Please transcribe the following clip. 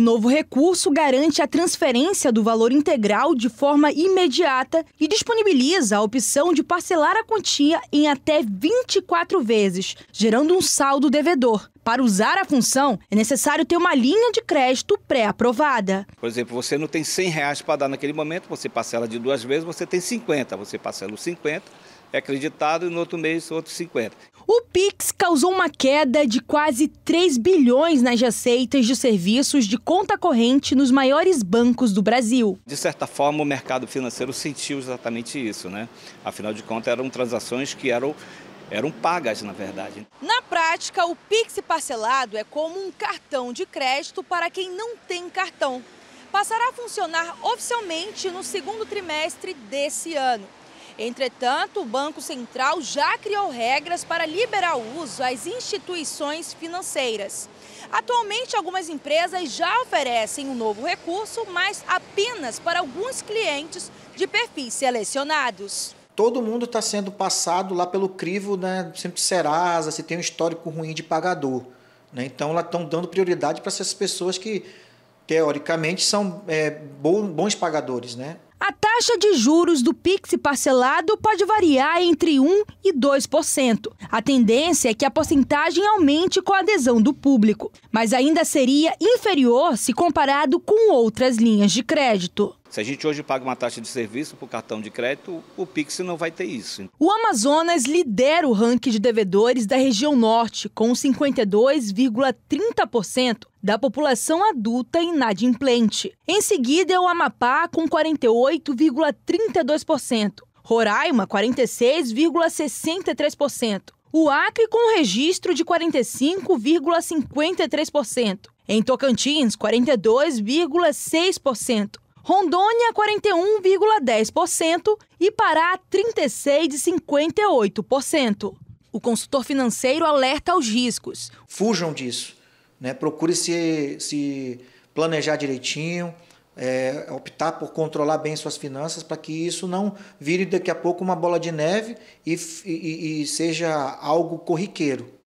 O novo recurso garante a transferência do valor integral de forma imediata e disponibiliza a opção de parcelar a quantia em até 24 vezes, gerando um saldo devedor. Para usar a função, é necessário ter uma linha de crédito pré-aprovada. Por exemplo, você não tem 100 reais para dar naquele momento, você parcela de duas vezes, você tem 50. Você parcela os 50, é acreditado e no outro mês outros 50. O Pix causou uma queda de quase 3 bilhões nas receitas de serviços de conta corrente nos maiores bancos do Brasil. De certa forma, o mercado financeiro sentiu exatamente isso, né? Afinal de contas, eram transações que eram eram pagas, na verdade. Na prática, o Pix parcelado é como um cartão de crédito para quem não tem cartão. Passará a funcionar oficialmente no segundo trimestre desse ano. Entretanto, o Banco Central já criou regras para liberar o uso às instituições financeiras. Atualmente, algumas empresas já oferecem um novo recurso, mas apenas para alguns clientes de perfis selecionados todo mundo está sendo passado lá pelo crivo, né? Sempre Serasa, se tem um histórico ruim de pagador. Né? Então, lá estão dando prioridade para essas pessoas que, teoricamente, são é, bons pagadores, né? A taxa de juros do Pix parcelado pode variar entre 1% e 2%. A tendência é que a porcentagem aumente com a adesão do público, mas ainda seria inferior se comparado com outras linhas de crédito. Se a gente hoje paga uma taxa de serviço por cartão de crédito, o Pix não vai ter isso. O Amazonas lidera o ranking de devedores da região norte, com 52,30% da população adulta inadimplente. Em seguida é o Amapá, com 48 38,32%, Roraima 46,63%, o Acre com registro de 45,53%, em Tocantins 42,6%, Rondônia 41,10% e Pará 36,58%. O consultor financeiro alerta aos riscos. Fujam disso, né? Procure se, se planejar direitinho é, optar por controlar bem suas finanças para que isso não vire daqui a pouco uma bola de neve e, e, e seja algo corriqueiro.